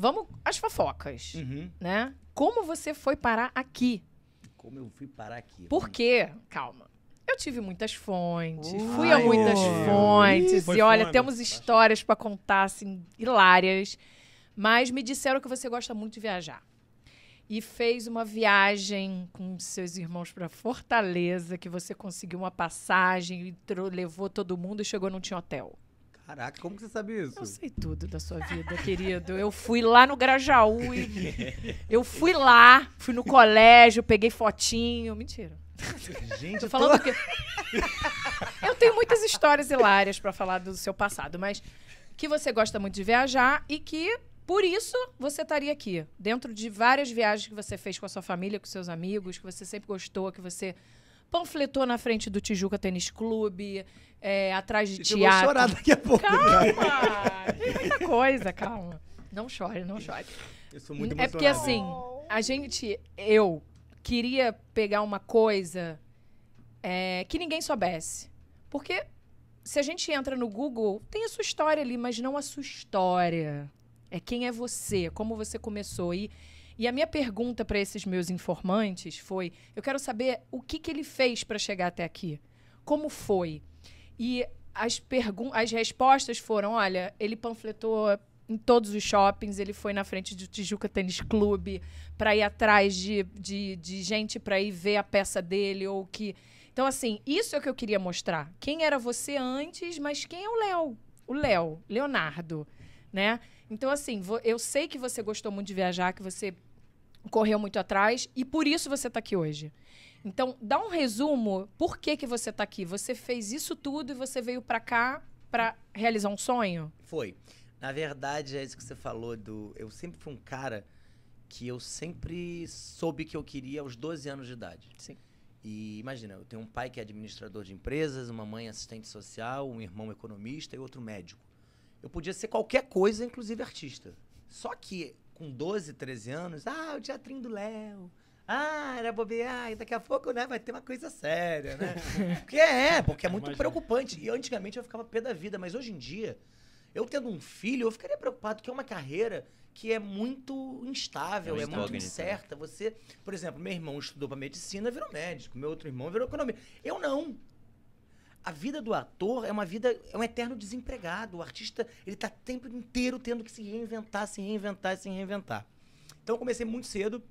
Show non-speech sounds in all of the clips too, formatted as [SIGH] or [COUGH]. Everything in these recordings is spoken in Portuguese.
Vamos às fofocas, uhum. né? Como você foi parar aqui? Como eu fui parar aqui? Por né? quê? Calma. Eu tive muitas fontes, uh, fui ai, a muitas fontes. Ih, e olha, fome. temos histórias para contar, assim, hilárias. Mas me disseram que você gosta muito de viajar. E fez uma viagem com seus irmãos para Fortaleza, que você conseguiu uma passagem, e levou todo mundo e chegou num tinha hotel. Caraca, como que você sabe isso? Eu sei tudo da sua vida, querido. Eu fui lá no Grajaú e... [LAUGHS] Eu fui lá, fui no colégio, peguei fotinho. Mentira. Gente, tô falando tô... [LAUGHS] que... Eu tenho muitas histórias hilárias para falar do seu passado, mas que você gosta muito de viajar e que por isso você estaria aqui, dentro de várias viagens que você fez com a sua família, com seus amigos, que você sempre gostou, que você panfletou na frente do Tijuca Tênis Clube, é, atrás de teatro. Eu vou chorar daqui a pouco. Calma! [LAUGHS] Tem muita coisa, calma. Não chore, não chore. Eu sou muito emocionado. É porque assim, a gente, eu, queria pegar uma coisa é, que ninguém soubesse. Porque se a gente entra no Google, tem a sua história ali, mas não a sua história. É quem é você, como você começou. E e a minha pergunta para esses meus informantes foi: eu quero saber o que, que ele fez para chegar até aqui. Como foi? E as, as respostas foram: olha, ele panfletou em todos os shoppings, ele foi na frente do Tijuca Tênis Clube para ir atrás de, de, de gente para ir ver a peça dele ou que. Então, assim, isso é o que eu queria mostrar. Quem era você antes, mas quem é o Léo? O Léo, Leonardo, né? Então, assim, eu sei que você gostou muito de viajar, que você correu muito atrás e por isso você está aqui hoje. Então, dá um resumo por que, que você está aqui. Você fez isso tudo e você veio para cá para realizar um sonho? Foi. Na verdade, é isso que você falou do. Eu sempre fui um cara que eu sempre soube que eu queria aos 12 anos de idade. Sim. E imagina, eu tenho um pai que é administrador de empresas, uma mãe assistente social, um irmão economista e outro médico. Eu podia ser qualquer coisa, inclusive artista. Só que com 12, 13 anos, ah, o teatrinho do Léo. Ah, era bobear, e daqui a pouco, né, vai ter uma coisa séria, né? [LAUGHS] porque é, porque é muito Imagina. preocupante. E antigamente eu ficava pé da vida, mas hoje em dia, eu tendo um filho, eu ficaria preocupado que é uma carreira que é muito instável, é, é muito né? incerta. Você, por exemplo, meu irmão estudou para medicina, virou médico, meu outro irmão virou economista. Eu não a vida do ator é uma vida, é um eterno desempregado. O artista, ele tá o tempo inteiro tendo que se reinventar, se reinventar, se reinventar. Então eu comecei muito cedo.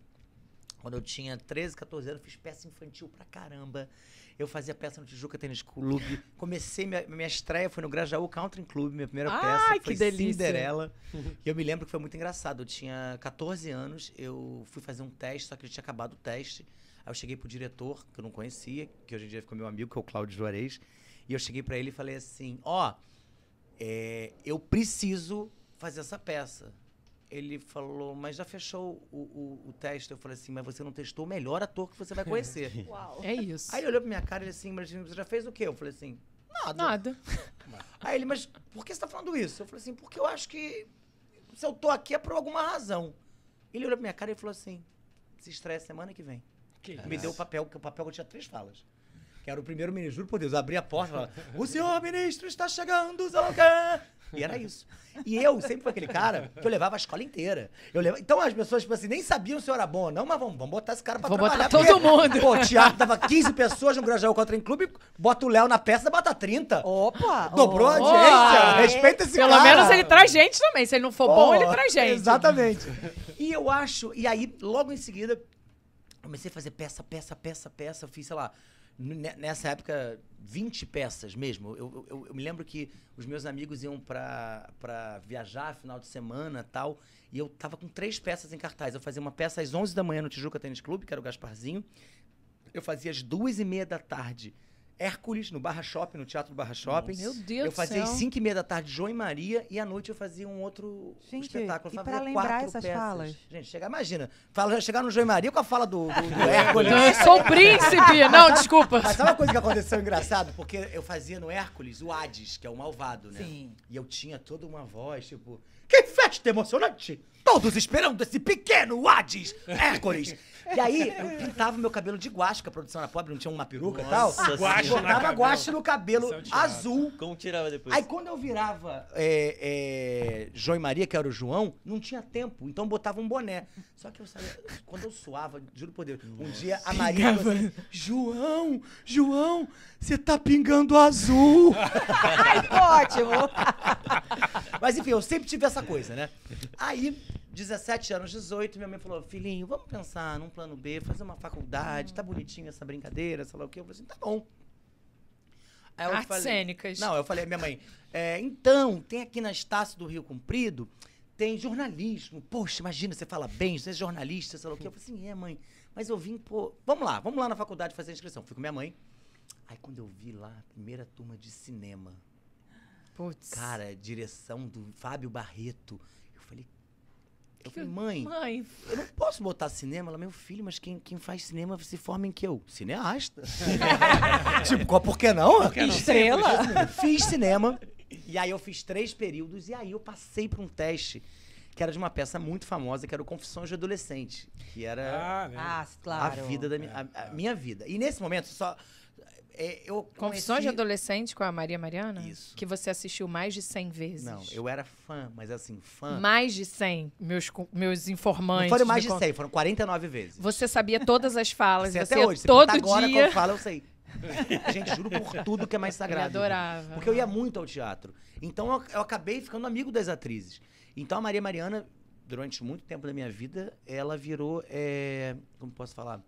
Quando eu tinha 13, 14 anos, fiz peça infantil pra caramba. Eu fazia peça no Tijuca Tênis Clube. Comecei, minha, minha estreia foi no Grajaú Country Club, minha primeira Ai, peça. Ai, que foi delícia. Cinderela. [LAUGHS] e eu me lembro que foi muito engraçado. Eu tinha 14 anos, eu fui fazer um teste, só que já tinha acabado o teste. Aí eu cheguei pro diretor, que eu não conhecia, que hoje em dia ficou meu amigo, que é o Cláudio Juarez. E eu cheguei para ele e falei assim: Ó, oh, é, eu preciso fazer essa peça. Ele falou, mas já fechou o, o, o, teste. Eu falei assim, mas você não testou o melhor ator que você vai conhecer. [LAUGHS] Uau. É isso. Aí ele olhou pra minha cara e assim, mas você já fez o quê? Eu falei assim, nada. Nada. [LAUGHS] Aí ele, mas por que você tá falando isso? Eu falei assim, porque eu acho que se eu tô aqui é por alguma razão. Ele olhou pra minha cara e falou assim, se estreia semana que vem. Que Me deu o papel, porque o papel eu tinha três falas que era o primeiro-ministro. Juro por Deus, abri a porta e falava, o senhor ministro está chegando, Zalca! E era isso. E eu sempre fui aquele cara que eu levava a escola inteira. Eu levava... Então as pessoas, tipo assim, nem sabiam se eu era bom ou não, mas vamos, vamos botar esse cara pra vamos trabalhar. Botar todo porque... mundo. Pô, o teatro dava 15 pessoas no Grajaú Contra em Clube, bota o Léo na peça, bota 30. Opa! Dobrou oh, a audiência. Oh, Respeita esse Pelo cara. Pelo menos ele traz gente também. Se ele não for oh, bom, ele traz gente. Exatamente. E eu acho... E aí, logo em seguida, comecei a fazer peça, peça, peça, peça. Eu fiz, sei lá nessa época, 20 peças mesmo. Eu, eu, eu, me lembro que os meus amigos iam para viajar final de semana tal, e eu tava com três peças em cartaz. Eu fazia uma peça às 11 da manhã no Tijuca Tênis Clube, que era o Gasparzinho. Eu fazia às duas e meia da tarde Hércules, no Barra Shopping, no Teatro do Barra Shopping. Nossa. Meu Deus Eu fazia às 5 e meia da tarde João e Maria e à noite eu fazia um outro Gente, espetáculo. Eu e lembrar essas peças. falas? Gente, chega, imagina, fala, chegar no João e Maria com a fala do, do, do [LAUGHS] Hércules. eu sou o príncipe! [LAUGHS] Não, desculpa. Mas sabe uma coisa que aconteceu engraçado? Porque eu fazia no Hércules o Hades, que é o malvado, né? Sim. E eu tinha toda uma voz, tipo, que festa emocionante! Todos esperando esse pequeno Hades Hércules. E aí, eu pintava meu cabelo de guache, que a produção era pobre, não tinha uma peruca e tal. guache Botava guache no cabelo é azul. Como tirava depois? Aí quando eu virava é, é, João e Maria, que era o João, não tinha tempo, então botava um boné. Só que eu sabia, quando eu suava, juro por Deus, um dia a Maria falou assim, João, João, você tá pingando azul. [LAUGHS] Ai, ótimo! [LAUGHS] Mas enfim, eu sempre tive essa coisa, né? Aí 17 anos, 18, minha mãe falou: Filhinho, vamos pensar num plano B, fazer uma faculdade, tá bonitinho essa brincadeira, sei lá o quê. Eu falei assim: tá bom. Aí eu Artes falei, cênicas. Não, eu falei, minha mãe, é, então, tem aqui na Estácio do Rio Comprido, tem jornalismo. Poxa, imagina, você fala bem, você é jornalista, sei lá o quê. Eu falei assim, é, mãe, mas eu vim, pô. Vamos lá, vamos lá na faculdade fazer a inscrição. Fui com minha mãe. Aí quando eu vi lá, primeira turma de cinema. Putz. Cara, direção do Fábio Barreto. Eu falei, eu falei, mãe, mãe, eu não posso botar cinema. Ela, meu filho, mas quem, quem faz cinema se forma em que eu? Cineasta. [LAUGHS] tipo, qual, por que não? Por que Estrela. Não? Fiz cinema. E aí eu fiz três períodos. E aí eu passei para um teste que era de uma peça muito famosa, que era o Confissões de Adolescente. Que era ah, né? a vida da minha, a, a minha vida. E nesse momento, só é, eu Confissões conheci... de Adolescente com a Maria Mariana? Isso. Que você assistiu mais de 100 vezes. Não, eu era fã, mas assim, fã. Mais de 100, meus, meus informantes. Não foram mais de 100, foram 49 vezes. Você sabia todas as falas. Você, você até hoje, todo agora dia... que eu falo, eu sei. [LAUGHS] Gente, juro por tudo que é mais sagrado. Eu adorava. Porque eu ia muito ao teatro. Então eu, eu acabei ficando amigo das atrizes. Então a Maria Mariana, durante muito tempo da minha vida, ela virou. É... como posso falar?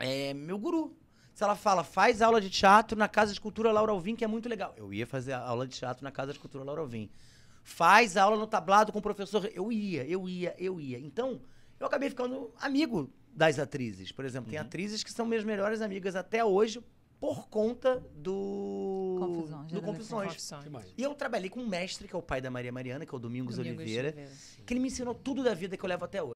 É meu guru. Se ela fala, faz aula de teatro na Casa de Cultura Laura Alvim, que é muito legal. Eu ia fazer aula de teatro na Casa de Cultura Laura Alvim. Faz aula no tablado com o professor. Eu ia, eu ia, eu ia. Então, eu acabei ficando amigo das atrizes. Por exemplo, uhum. tem atrizes que são minhas melhores amigas até hoje por conta do confusões do né, confusões E eu trabalhei com um mestre, que é o pai da Maria Mariana, que é o Domingos, Domingos Oliveira, Oliveira, que ele me ensinou tudo da vida que eu levo até hoje.